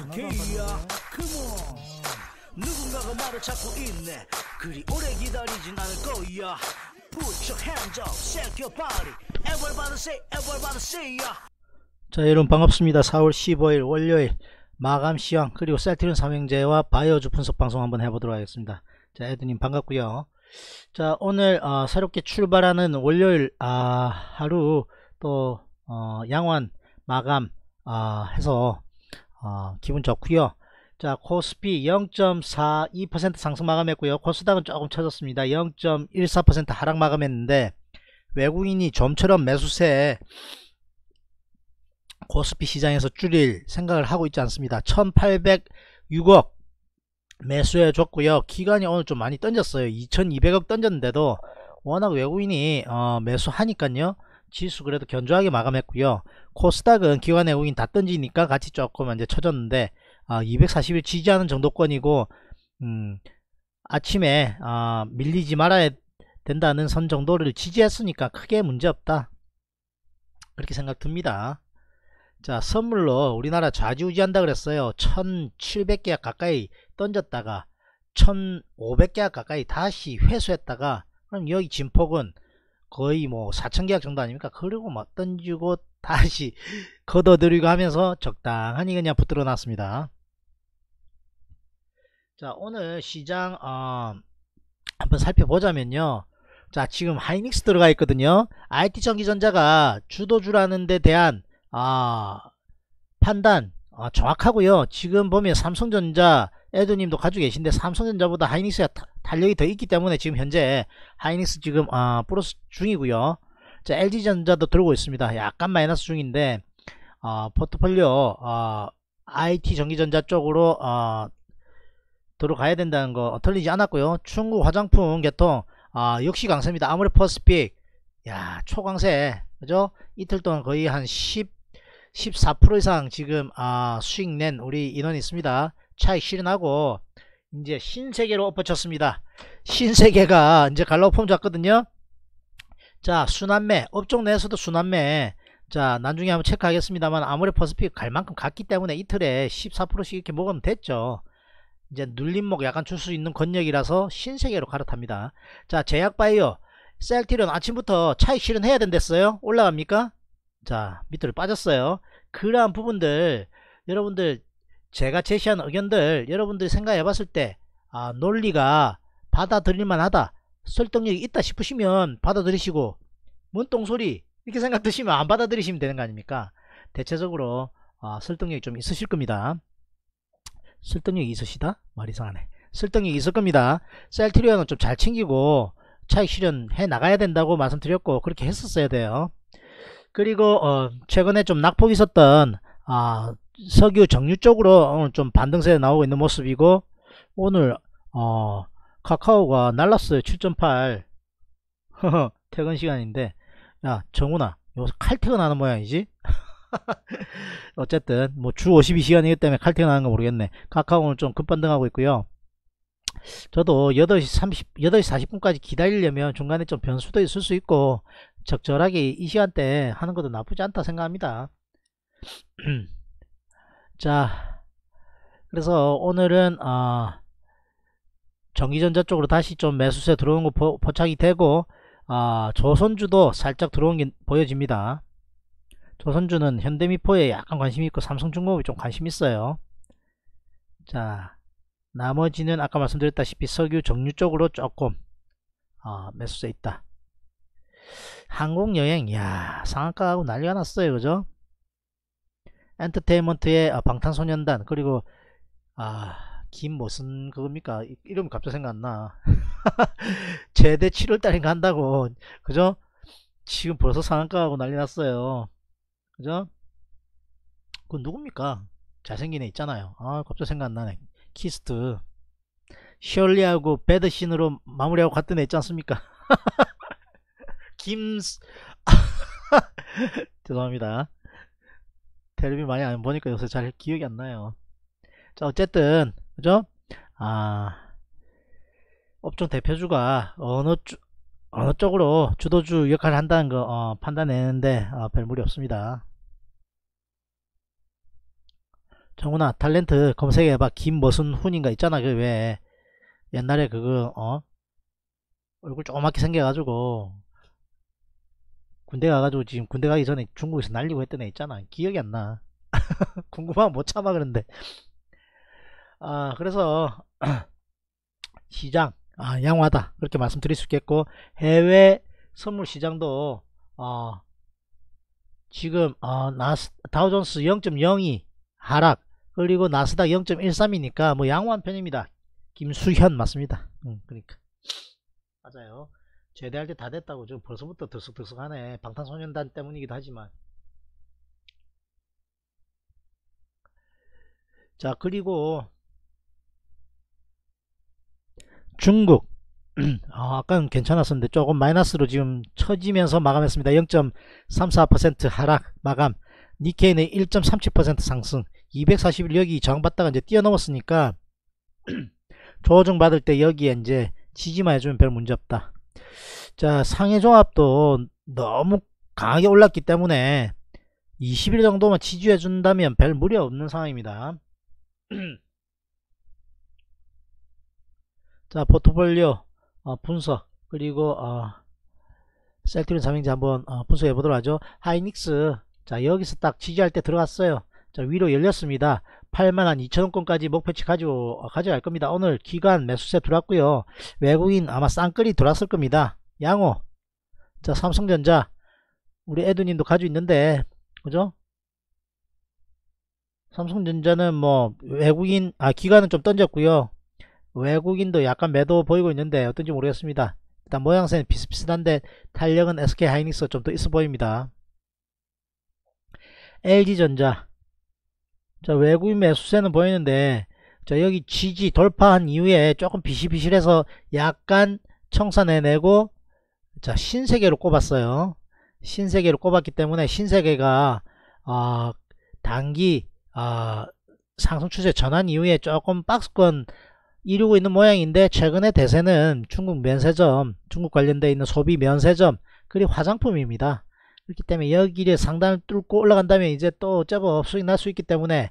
부캐야 그모 누군가가 말을 찾고 있네 그리 오래 기다리진 않을 거야 Put your hands up, shake your body Everybody say, everybody say ya 자 여러분 반갑습니다 4월 15일 월요일 마감 시황 그리고 셀트리온 삼행제와 바이오주 분석 방송 한번 해보도록 하겠습니다 자 에드님 반갑고요 자 오늘 어, 새롭게 출발하는 월요일 아, 하루 또 어, 양환 마감 아, 해서 어, 기분 좋고요 자 코스피 0.42% 상승 마감했고요 코스닥은 조금 쳐졌습니다 0.14% 하락 마감했는데 외국인이 좀처럼 매수세 코스피 시장에서 줄일 생각을 하고 있지 않습니다 1806억 매수해 줬고요 기간이 오늘 좀 많이 던졌어요 2200억 던졌는데도 워낙 외국인이 어, 매수하니까요 지수 그래도 견조하게 마감했고요. 코스닥은 기관 외국인 다 던지니까 같이 조금 이제 쳐졌는데 어, 아, 240일 지지하는 정도권이고 음, 아침에 어, 밀리지 말아야 된다는 선 정도를 지지했으니까 크게 문제없다. 그렇게 생각 듭니다. 자 선물로 우리나라 좌지우지한다 그랬어요. 1700개 가까이 던졌다가 1500개 가까이 다시 회수했다가 그럼 여기 진폭은 거의 뭐 4천 계약 정도 아닙니까? 그리고 뭐 던지고 다시 걷어들이고 하면서 적당하니 그냥 붙들어 놨습니다. 자 오늘 시장 어, 한번 살펴보자면요. 자 지금 하이닉스 들어가 있거든요. IT 전기전자가 주도주라는데 대한 아, 판단 아, 정확하고요. 지금 보면 삼성전자 에드님도 가지고 계신데 삼성전자보다 하이닉스가 탄력이 더 있기 때문에 지금 현재 하이닉스 지금 아, 플러스 중이고요 자 LG전자도 들고 있습니다 약간 마이너스 중인데 어, 포트폴리오 어, 아, IT 전기전자 쪽으로 어, 들어가야 된다는 거 틀리지 않았고요 중국 화장품 개통 역시 강세입니다 아무리 퍼스픽 야 초강세 그죠 이틀 동안 거의 한 10, 14% 이상 지금 수익 낸 우리 인원이 있습니다 차익 실현하고 이제 신세계로 엎어쳤습니다. 신세계가 이제 갈라오폼 잡거든요. 자 순환매 업종 내에서도 순환매 자 나중에 한번 체크하겠습니다만 아무리 퍼스픽 갈 만큼 갔기 때문에 이틀에 14%씩 이렇게 먹으면 됐죠. 이제 눌림목 약간 줄 수 있는 권력이라서 신세계로 갈아탑니다. 자 제약바이오 셀티론 아침부터 차익 실현해야 된댔어요. 올라갑니까? 자 밑으로 빠졌어요. 그러한 부분들 여러분들 제가 제시한 의견들 여러분들이 생각해 봤을 때 아, 논리가 받아들일 만하다 설득력이 있다 싶으시면 받아들이시고 문 똥소리 이렇게 생각 드시면 안 받아들이시면 되는 거 아닙니까 대체적으로 아, 설득력이 좀 있으실 겁니다 설득력이 있으시다? 말 이상하네 설득력이 있을 겁니다 셀트리온은 좀 잘 챙기고 차익 실현해 나가야 된다고 말씀드렸고 그렇게 했었어야 돼요 그리고 어, 최근에 좀 낙폭 이 있었던 아, 석유 정유 쪽으로 오늘 어, 좀 반등세 나오고 있는 모습이고 오늘 어, 카카오가 날랐어요 7.8 퇴근 시간인데 야 정훈아 여기서 칼퇴근하는 모양이지 어쨌든 뭐 주 52시간이기 때문에 칼퇴근하는 거 모르겠네 카카오는 좀 급반등하고 있고요 저도 8시 30, 8시 40분까지 기다리려면 중간에 좀 변수도 있을 수 있고 적절하게 이 시간대에 하는 것도 나쁘지 않다 생각합니다 자 그래서 오늘은 어, 전기전자 쪽으로 다시 좀 매수세 들어온 거 포착이 되고 어, 조선주도 살짝 들어온 게 보여집니다 조선주는 현대미포에 약간 관심 있고 삼성중공업이 좀 관심 있어요 자 나머지는 아까 말씀드렸다시피 석유 정류 쪽으로 조금 어, 매수세 있다 항공여행 야 상한가하고 난리가 났어요 그죠 엔터테인먼트의 아, 방탄소년단 그리고 아 김무슨 그겁니까 이름 갑자기 생각 안나제대 7월달에 간다고 그죠 지금 벌써 상한가하고 난리 났어요 그죠 그 누굽니까 잘생긴 애 있잖아요 아 갑자기 생각 안 나네 키스트 셜리하고 배드신으로 마무리하고 갔던 애 있지 않습니까 김 죄송합니다 텔레비 많이 안 보니까 요새 잘 기억이 안 나요. 자, 어쨌든, 그죠? 아, 업종 대표주가 어느 주, 어느 쪽으로 주도주 역할을 한다는 거 어, 판단했는데 어, 별 무리 없습니다. 정훈아 탤런트 검색해봐 김머순 훈인가 있잖아 그왜 옛날에 그거 어? 얼굴 조그맣게 생겨가지고 군대 가가지고 지금 군대 가기 전에 중국에서 날리고 했던 애 있잖아 기억이 안 나 궁금하면 못 참아 그런데 아 그래서 시장 아, 양호하다 그렇게 말씀드릴 수 있겠고 해외 선물 시장도 어, 지금 어, 나스, 다우존스 0.02 하락 그리고 나스닥 0.13이니까 뭐 양호한 편입니다 김수현 맞습니다 응, 그러니까 맞아요 제대할 때 다 됐다고 지금 벌써부터 들썩들썩하네 방탄소년단 때문이기도 하지만 자 그리고 중국 아, 아까는 괜찮았었는데 조금 마이너스로 지금 처지면서 마감했습니다 0.34% 하락 마감 니케이의1.37% 상승 241 여기 저항받다가 이제 뛰어넘었으니까 조정 받을 때 여기에 이제 지지마 해주면 별 문제 없다 자 상해 종합도 너무 강하게 올랐기 때문에 20일 정도만 지지해 준다면 별 무리 없는 상황입니다 자 포트폴리오 어, 분석 그리고 어, 셀트리삼행지 한번 어, 분석해 보도록 하죠 하이닉스 자 여기서 딱 지지할 때 들어갔어요 자 위로 열렸습니다 8만원 2천원권까지 목표치 가져, 가져갈 겁니다. 오늘 기간 매수세 들어왔고요. 외국인 아마 쌍끌이 들어왔을 겁니다. 양호 자 삼성전자 우리 에드님도 가지고 있는데 그죠? 삼성전자는 뭐 외국인 아 기간은 좀 던졌고요. 외국인도 약간 매도 보이고 있는데 어떤지 모르겠습니다. 일단 모양새는 비슷비슷한데 탄력은 SK하이닉스 좀 더 있어 보입니다. LG전자 자 외국인 매수세는 보이는데 자 여기 지지 돌파한 이후에 조금 비실비실해서 약간 청산해내고 자 신세계로 꼽았어요 신세계로 꼽았기 때문에 신세계가 어, 단기 어, 상승 추세 전환 이후에 조금 박스권 이루고 있는 모양인데 최근의 대세는 중국 면세점 중국 관련되어 있는 소비 면세점 그리고 화장품입니다 그렇기 때문에 여기를 상단을 뚫고 올라간다면 이제 또 제법 수익 날수 있기 때문에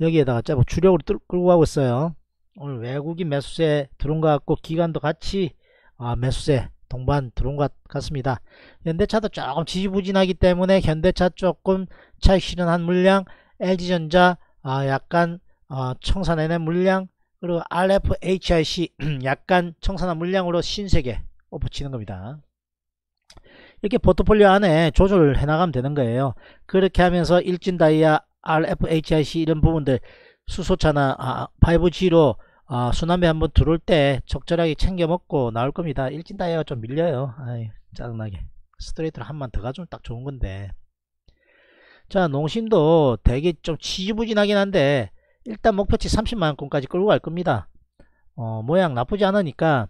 여기에다가 제법 주력으로 뚫, 고 가고 있어요. 오늘 외국인 매수세 들어온 것 같고 기관도 같이 아, 매수세 동반 들어온 것 같습니다. 현대차도 조금 지지부진하기 때문에 현대차 조금 차익 실현한 물량 LG전자 아, 약간 아, 청산해낸 물량 그리고 RFHIC 약간 청산한 물량으로 신세계 엎어치는 겁니다. 이렇게 포트폴리오 안에 조절해 을 나가면 되는 거예요. 그렇게 하면서 일진 다이아, RFHIC 이런 부분들 수소차나 아, 5G로 아, 수남에 한번 들어올 때 적절하게 챙겨 먹고 나올 겁니다. 일진 다이아가 좀 밀려요. 아이, 짜증나게. 스트레이트를 한만 더 가주면 딱 좋은 건데. 자, 농심도 되게 좀 지지부진하긴 한데 일단 목표치 30만원권까지 끌고 갈 겁니다. 어, 모양 나쁘지 않으니까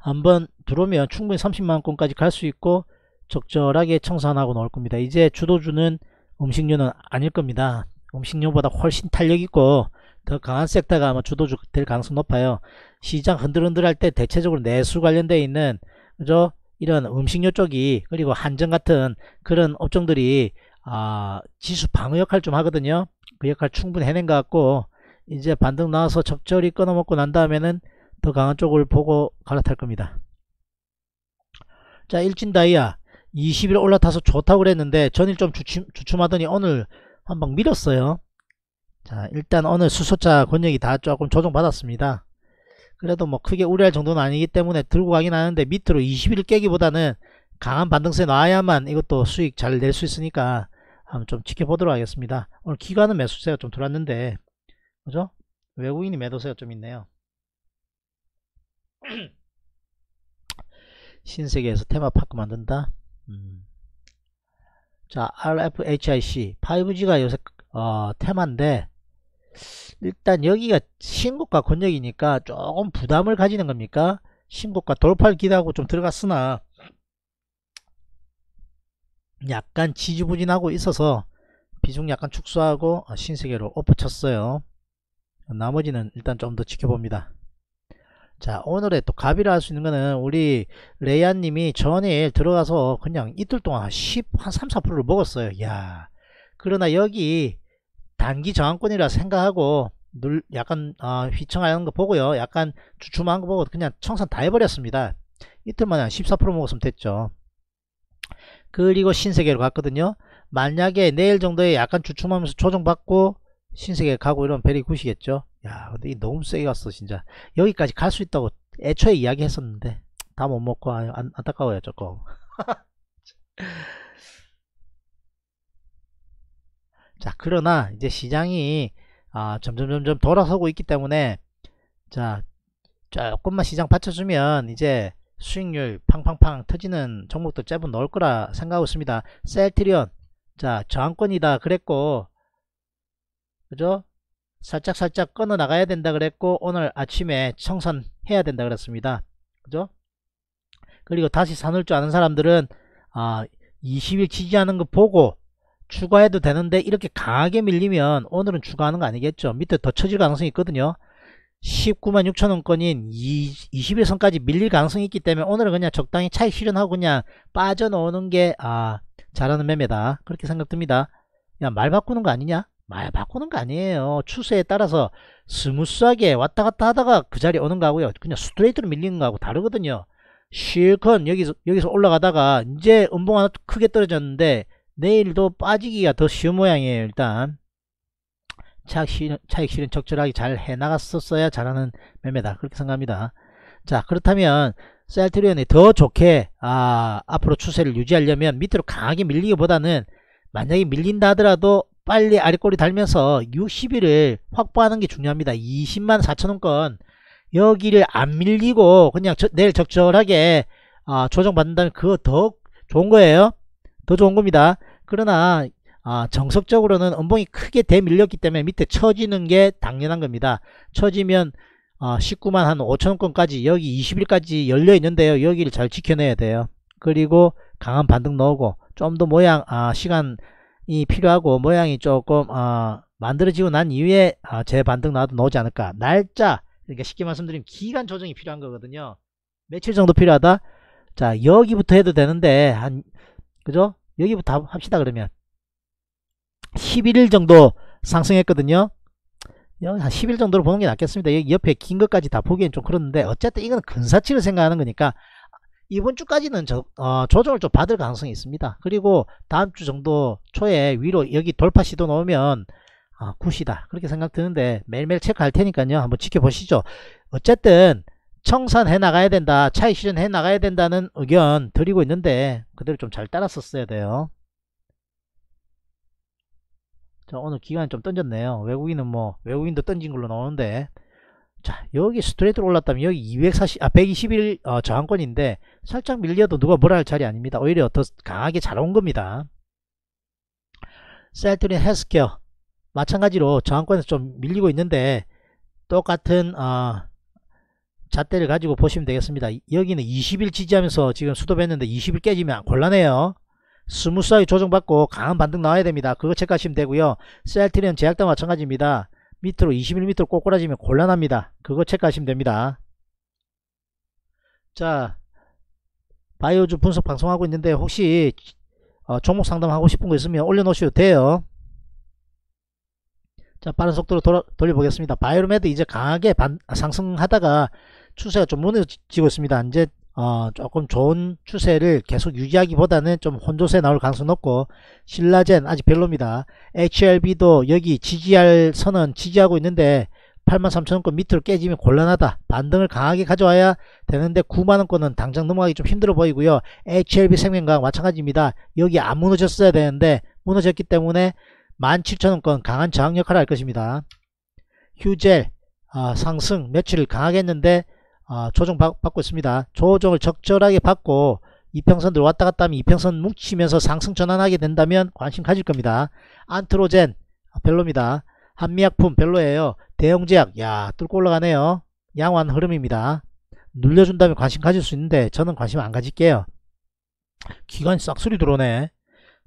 한번 들어오면 충분히 30만원권까지 갈 수 있고 적절하게 청산하고 나올 겁니다. 이제 주도주는 음식료는 아닐 겁니다. 음식료보다 훨씬 탄력있고 더 강한 섹터가 아마 주도주 될 가능성 높아요. 시장 흔들흔들할 때 대체적으로 내수 관련되어 있는 그죠? 이런 음식료 쪽이 그리고 한정 같은 그런 업종들이 아, 지수 방어 역할 좀 하거든요. 그 역할 충분히 해낸 것 같고 이제 반등 나와서 적절히 끊어먹고 난 다음에는 더 강한 쪽을 보고 갈아탈 겁니다. 자 일진 다이아 20일 올라타서 좋다고 그랬는데 전일 좀 주춤, 주춤하더니 오늘 한 방 밀었어요. 자 일단 오늘 수소차 권역이 다 조금 조정받았습니다. 그래도 뭐 크게 우려할 정도는 아니기 때문에 들고 가긴 하는데 밑으로 20일 깨기보다는 강한 반등세 놔야만 이것도 수익 잘 낼 수 있으니까 한번 좀 지켜보도록 하겠습니다. 오늘 기관은 매수세가 좀 들어왔는데 그죠? 외국인이 매도세가 좀 있네요. 신세계에서 테마파크 만든다. 음. 자, RFHIC 5G가 요새 어, 테마인데 일단 여기가 신고과 권역이니까 조금 부담을 가지는 겁니까? 신고과돌팔 기대하고 좀 들어갔으나 약간 지지부진하고 있어서 비중 약간 축소하고 신세계로 엎어쳤어요. 나머지는 일단 좀 더 지켜봅니다. 자 오늘의 또 갑이라 할 수 있는 거는 우리 레이아님이 전일 들어가서 그냥 이틀 동안 10, 한 3, 4%를 먹었어요 야 그러나 여기 단기 저항권이라 생각하고 눌 약간 어, 휘청하는 거 보고요 약간 주춤한 거 보고 그냥 청산 다 해버렸습니다 이틀 만에 한14% 먹었으면 됐죠 그리고 신세계로 갔거든요 만약에 내일 정도에 약간 주춤하면서 조정받고 신세계 가고 이런 베리 굿이겠죠 야 근데 이 너무 세게 왔어 진짜 여기까지 갈 수 있다고 애초에 이야기 했었는데 다 못 먹고 아, 안, 안타까워요 조금 자 그러나 이제 시장이 아, 점점점점 돌아서고 있기 때문에 자 조금만 시장 받쳐주면 이제 수익률 팡팡팡 터지는 종목도 짧은 넣을 거라 생각하고 있습니다 셀트리온 자 저항권이다 그랬고 그죠 살짝살짝 끊어 나가야 된다 그랬고 오늘 아침에 청산해야 된다 그랬습니다. 그죠? 그리고 다시 사놓을 줄 아는 사람들은 아 20일 지지하는 거 보고 추가해도 되는데 이렇게 강하게 밀리면 오늘은 추가하는 거 아니겠죠. 밑에 더 쳐질 가능성이 있거든요. 19만 6천원권인 2 0일선까지 밀릴 가능성이 있기 때문에 오늘은 그냥 적당히 차익 실현하고 그냥 빠져나오는 게 아, 잘하는 매매다. 그렇게 생각됩니다. 야 말 바꾸는 거 아니냐? 많이 바꾸는 거 아니에요. 추세에 따라서 스무스하게 왔다 갔다 하다가 그 자리에 오는 거하고요. 그냥 스트레이트로 밀리는 거하고 다르거든요. 실컷 여기서, 여기서 올라가다가 이제 음봉 하나 크게 떨어졌는데 내일도 빠지기가 더 쉬운 모양이에요. 일단 차익 실은 적절하게 잘 해나갔었어야 잘하는 매매다. 그렇게 생각합니다. 자 그렇다면 셀트리온이 더 좋게 아 앞으로 추세를 유지하려면 밑으로 강하게 밀리기보다는 만약에 밀린다 하더라도 빨리 아래꼬리 달면서 60일을 확보하는 게 중요합니다. 20만 4천원권 여기를 안 밀리고 그냥 저, 내일 적절하게 아, 조정받는다면 그거 더 좋은 거예요. 더 좋은 겁니다. 그러나 아, 정석적으로는 음봉이 크게 대밀렸기 때문에 밑에 처지는 게 당연한 겁니다. 처지면 아, 19만 한 5천원권까지 여기 20일까지 열려 있는데요. 여기를 잘 지켜내야 돼요. 그리고 강한 반등 넣고 좀 더 모양 아, 시간 이 필요하고 모양이 조금 어, 만들어지고 난 이후에 어, 재반등 나도 와 나오지 않을까 날짜 그러니까 쉽게 말씀드리면 기간 조정이 필요한 거거든요 며칠 정도 필요하다 자 여기부터 해도 되는데 한 그죠 여기부터 합시다 그러면 11일 정도 상승했거든요 한 10일 정도로 보는 게 낫겠습니다. 여기 옆에 긴 것까지 다 보기엔 좀그렇는데 어쨌든 이건 근사치를 생각하는 거니까 이번 주까지는 저, 어, 조정을 좀 받을 가능성이 있습니다. 그리고 다음 주 정도 초에 위로 여기 돌파 시도 넣으면 어, 굿이다. 그렇게 생각 드는데 매일매일 체크할 테니까요. 한번 지켜보시죠. 어쨌든 청산해 나가야 된다. 차익 실현해 나가야 된다는 의견 드리고 있는데 그대로 좀 잘 따랐었어야 돼요. 자, 오늘 기간 이좀 던졌네요. 외국인은 뭐 외국인도 던진 걸로 나오는데 자 여기 스트레이트로 올랐다면 여기 240, 아121 어, 저항권인데 살짝 밀려도 누가 뭐라 할 자리 아닙니다. 오히려 더 강하게 잘 온 겁니다. 셀트린 헬스케어 마찬가지로 저항권에서 좀 밀리고 있는데 똑같은 어, 잣대를 가지고 보시면 되겠습니다. 여기는 20일 지지하면서 지금 수도뱉는데 20일 깨지면 곤란해요. 스무스하게 조정받고 강한 반등 나와야 됩니다. 그거 체크하시면 되고요. 셀트리온 제약도 마찬가지입니다. 밑으로 21m 꼬꾸라지면 곤란합니다. 그거 체크하시면 됩니다. 자 바이오주 분석 방송하고 있는데 혹시 어, 종목 상담하고 싶은 거 있으면 올려놓으셔도 돼요. 자 빠른 속도로 돌아, 돌려보겠습니다. 바이오메드 이제 강하게 반, 상승하다가 추세가 좀 무너지고 있습니다. 이제 어, 조금 좋은 추세를 계속 유지하기보다는 좀 혼조세 나올 가능성 높고 신라젠 아직 별로입니다. HLB도 여기 지지할 선은 지지하고 있는데 83,000원권 밑으로 깨지면 곤란하다. 반등을 강하게 가져와야 되는데 9만원권은 당장 넘어가기 좀 힘들어 보이고요. HLB 생명과 마찬가지입니다. 여기 안 무너졌어야 되는데 무너졌기 때문에 17,000원권 강한 저항 역할을 할 것입니다. 휴젤 어, 상승 며칠 강하게 했는데 아, 조정 받, 고 있습니다. 조정을 적절하게 받고 이평선들 왔다 갔다 하면 이평선 뭉치면서 상승 전환하게 된다면 관심 가질 겁니다. 안트로젠 아, 별로입니다. 한미약품 별로예요. 대형제약 야 뚫고 올라가네요. 양호한 흐름입니다. 눌려준다면 관심 가질 수 있는데 저는 관심 안 가질게요. 기관이 싹소리 들어오네.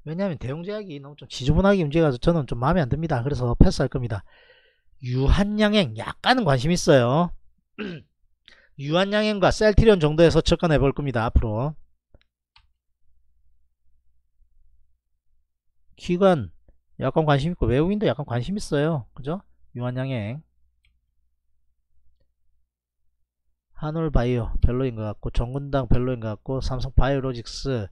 왜냐하면 대형제약이 너무 좀 지저분하게 움직여서 저는 좀 마음에 안 듭니다. 그래서 패스할 겁니다. 유한양행 약간은 관심 있어요. 유한양행과 셀트리온 정도에서 접근해 볼 겁니다. 앞으로 기관 약간 관심 있고 외국인도 약간 관심 있어요. 그죠? 유한양행 한올바이오 별로인 것 같고 정근당 별로인 것 같고 삼성바이오로직스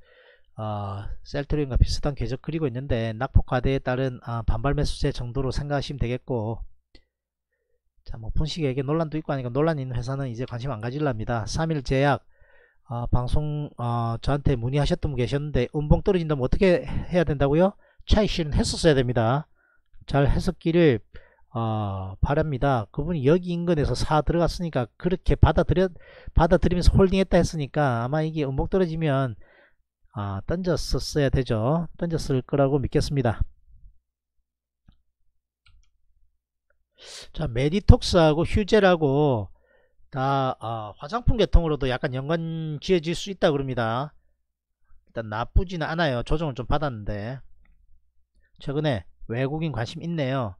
어, 아, 셀트리온과 비슷한 궤적 그리고 있는데 낙폭과대에 따른 어, 반발 매수세 정도로 생각하시면 되겠고 자, 뭐 분식에게 논란도 있고 하니까 논란 있는 회사는 이제 관심 안 가질랍니다. 3일제약 어, 방송 어, 저한테 문의하셨던 분 계셨는데 음봉 떨어진다면 어떻게 해야 된다고요? 차익 실은 했었어야 됩니다. 잘 했었기를 어, 바랍니다. 그분이 여기 인근에서 사 들어갔으니까 그렇게 받아들여 받아들이면서 홀딩했다 했으니까 아마 이게 음봉 떨어지면 아, 던졌었어야 되죠. 던졌을 거라고 믿겠습니다. 자 메디톡스하고 휴젤하고 다 어, 화장품 계통으로도 약간 연관 지어질 수 있다 그럽니다 일단 나쁘지는 않아요 조정을 좀 받았는데 최근에 외국인 관심 있네요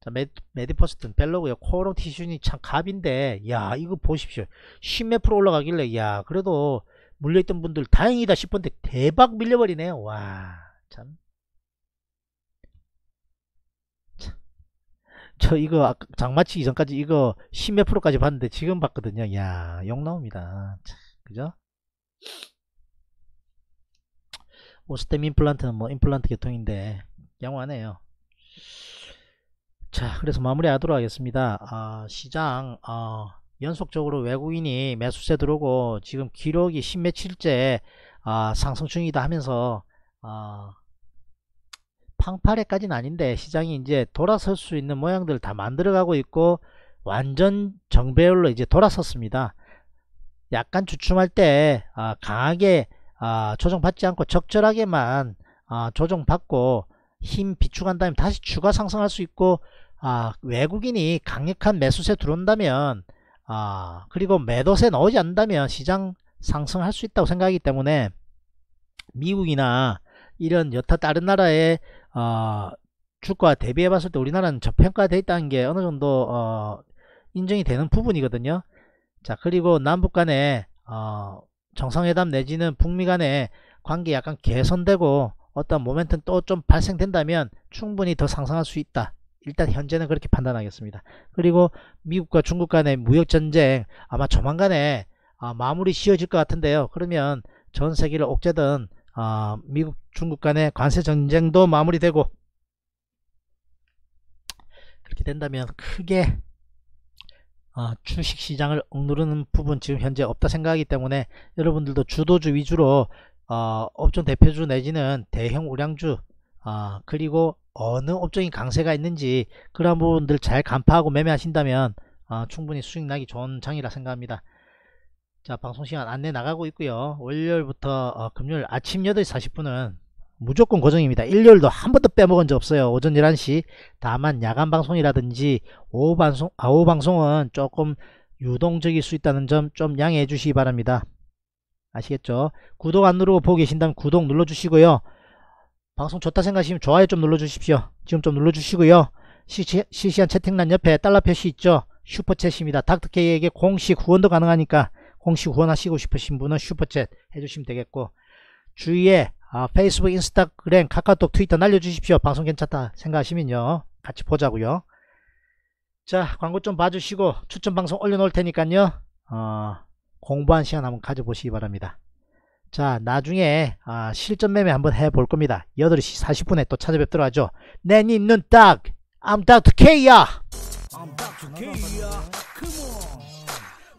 자, 메디퍼스튼 벨로그요 코로 티슈니 참 갑인데 야 이거 보십시오 10몇 올라가길래 야 그래도 물려있던 분들 다행이다 싶은데 대박 밀려버리네요 와참 저 이거 아, 장마치 이전까지 이거 10몇 프로까지 봤는데 지금 봤거든요. 야영 나옵니다. 그죠? 오스템 임플란트는 뭐 임플란트 계통인데 양호하네요. 자, 그래서 마무리하도록 하겠습니다. 아, 시장 어, 연속적으로 외국인이 매수세 들어오고 지금 기록이 1 0몇칠째 아, 상승 중이다 하면서 아, 팡파레까지는 아닌데 시장이 이제 돌아설 수 있는 모양들을 다 만들어가고 있고 완전 정배열로 이제 돌아섰습니다. 약간 주춤할 때 아, 강하게 아, 조정받지 않고 적절하게만 아, 조정받고 힘 비축한 다음에 다시 추가 상승할 수 있고 아, 외국인이 강력한 매수세 들어온다면 아, 그리고 매도세 넣지 않는다면 시장 상승할 수 있다고 생각하기 때문에 미국이나 이런 여타 다른 나라의 어, 주가 대비해 봤을 때 우리나라는 저평가되어 있다는 게 어느 정도 어, 인정이 되는 부분이거든요. 자 그리고 남북 간에 어, 정상회담 내지는 북미 간에 관계 약간 개선되고 어떤 모멘텀 또좀 발생된다면 충분히 더 상승할 수 있다. 일단 현재는 그렇게 판단하겠습니다. 그리고 미국과 중국 간의 무역전쟁 아마 조만간에 아, 마무리 지어질 것 같은데요. 그러면 전 세계를 옥죄던 어, 미국 중국 간의 관세 전쟁도 마무리되고 그렇게 된다면 크게 어, 아, 주식시장을 억누르는 부분 지금 현재 없다 생각하기 때문에 여러분들도 주도주 위주로 어, 업종 대표주 내지는 대형 우량주 어, 그리고 어느 업종이 강세가 있는지 그런 부분들 잘 간파하고 매매하신다면 충분히 수익 나기 좋은 장이라 생각합니다. 자 방송시간 안내 나가고 있고요 월요일부터 어, 금요일 아침 8시 40분은 무조건 고정입니다 일요일도 한 번도 빼먹은 적 없어요 오전 11시 다만 야간 방송이라든지 오후 방송 아오 방송은 조금 유동적일 수 있다는 점 좀 양해해 주시기 바랍니다 아시겠죠 구독 안 누르고 보고 계신다면 구독 눌러 주시고요 방송 좋다 생각하시면 좋아요 좀 눌러 주십시오 지금 좀 눌러 주시고요 실시, 실시간 채팅란 옆에 달러 표시 있죠 슈퍼챗입니다 닥터케이에게 공식 후원도 가능하니까 홍시 후원하시고 싶으신 분은 슈퍼챗 해주시면 되겠고 주위에 아, 페이스북, 인스타그램, 카카오톡, 트위터 날려주십시오. 방송 괜찮다 생각하시면요. 같이 보자고요. 자 광고 좀 봐주시고 추천 방송 올려놓을 테니까요. 어, 공부한 시간 한번 가져보시기 바랍니다. 자 나중에 아, 실전 매매 한번 해볼 겁니다. 8시 40분에 또 찾아뵙도록 하죠. 내님 눈 딱! I'm Dr. K야! I'm Dr. K야!